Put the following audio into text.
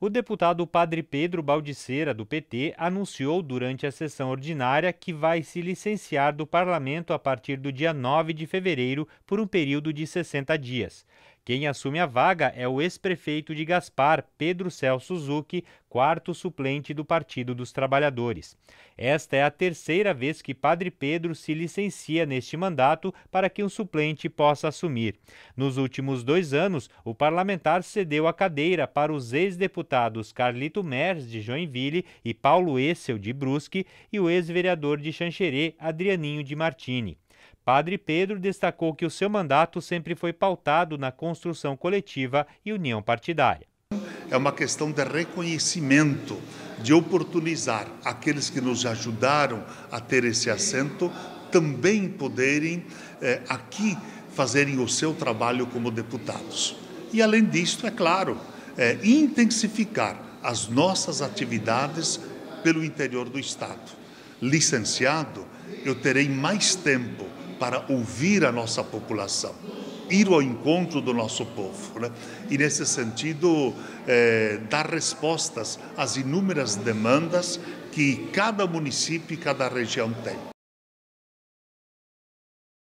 O deputado Padre Pedro Baldiceira, do PT, anunciou durante a sessão ordinária que vai se licenciar do parlamento a partir do dia 9 de fevereiro por um período de 60 dias. Quem assume a vaga é o ex-prefeito de Gaspar, Pedro Celso Zucchi, quarto suplente do Partido dos Trabalhadores. Esta é a terceira vez que Padre Pedro se licencia neste mandato para que um suplente possa assumir. Nos últimos dois anos, o parlamentar cedeu a cadeira para os ex-deputados Carlito Mers, de Joinville, e Paulo Essel, de Brusque, e o ex-vereador de Xanxerê, Adrianinho de Martini. Padre Pedro destacou que o seu mandato sempre foi pautado na construção coletiva e união partidária. É uma questão de reconhecimento, de oportunizar aqueles que nos ajudaram a ter esse assento também poderem eh, aqui fazerem o seu trabalho como deputados. E além disso, é claro, é, intensificar as nossas atividades pelo interior do Estado licenciado, eu terei mais tempo para ouvir a nossa população, ir ao encontro do nosso povo. Né? E, nesse sentido, eh, dar respostas às inúmeras demandas que cada município e cada região tem.